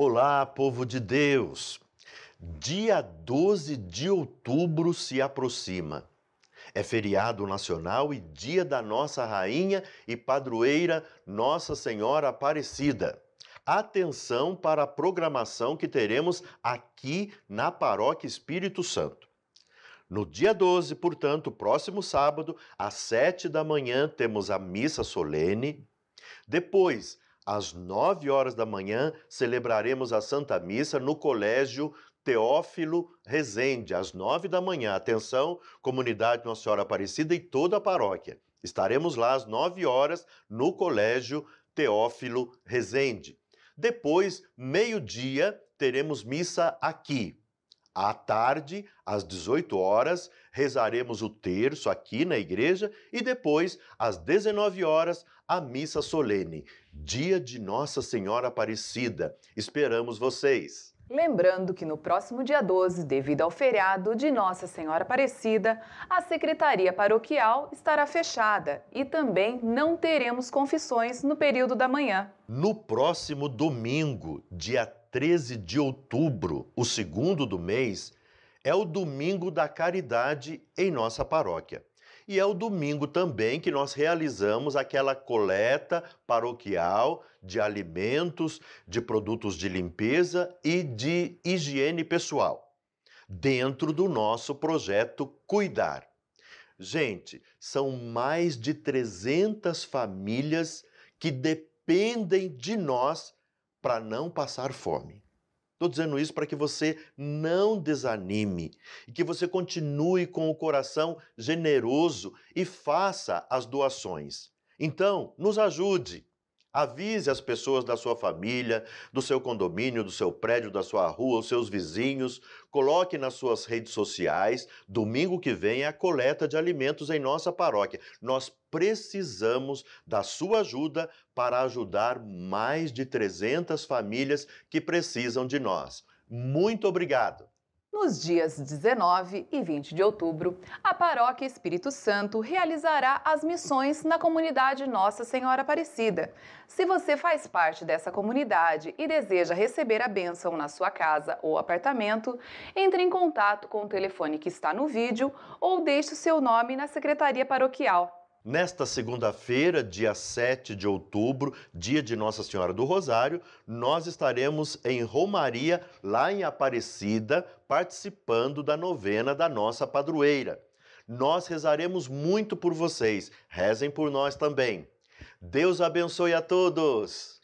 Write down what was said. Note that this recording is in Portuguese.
Olá, povo de Deus! Dia 12 de outubro se aproxima. É feriado nacional e dia da nossa rainha e padroeira Nossa Senhora Aparecida. Atenção para a programação que teremos aqui na Paróquia Espírito Santo. No dia 12, portanto, próximo sábado, às 7 da manhã, temos a missa solene. Depois, às nove horas da manhã, celebraremos a Santa Missa no Colégio Teófilo Rezende, às nove da manhã. Atenção, comunidade Nossa Senhora Aparecida e toda a paróquia. Estaremos lá às nove horas no Colégio Teófilo Rezende. Depois, meio-dia, teremos missa aqui. À tarde, às 18 horas, rezaremos o terço aqui na igreja e depois, às 19 horas, a missa solene, dia de Nossa Senhora Aparecida. Esperamos vocês! Lembrando que no próximo dia 12, devido ao feriado de Nossa Senhora Aparecida, a secretaria paroquial estará fechada e também não teremos confissões no período da manhã. No próximo domingo, dia 13 de outubro, o segundo do mês, é o Domingo da Caridade em nossa paróquia. E é o domingo também que nós realizamos aquela coleta paroquial de alimentos, de produtos de limpeza e de higiene pessoal, dentro do nosso projeto Cuidar. Gente, são mais de 300 famílias que dependem de nós para não passar fome. Estou dizendo isso para que você não desanime e que você continue com o coração generoso e faça as doações. Então, nos ajude. Avise as pessoas da sua família, do seu condomínio, do seu prédio, da sua rua, os seus vizinhos. Coloque nas suas redes sociais. Domingo que vem é a coleta de alimentos em nossa paróquia. Nós precisamos da sua ajuda para ajudar mais de 300 famílias que precisam de nós. Muito obrigado! Nos dias 19 e 20 de outubro, a Paróquia Espírito Santo realizará as missões na comunidade Nossa Senhora Aparecida. Se você faz parte dessa comunidade e deseja receber a bênção na sua casa ou apartamento, entre em contato com o telefone que está no vídeo ou deixe o seu nome na secretaria paroquial. Nesta segunda-feira, dia 7 de outubro, dia de Nossa Senhora do Rosário, nós estaremos em Romaria, lá em Aparecida, participando da novena da nossa padroeira. Nós rezaremos muito por vocês, rezem por nós também. Deus abençoe a todos!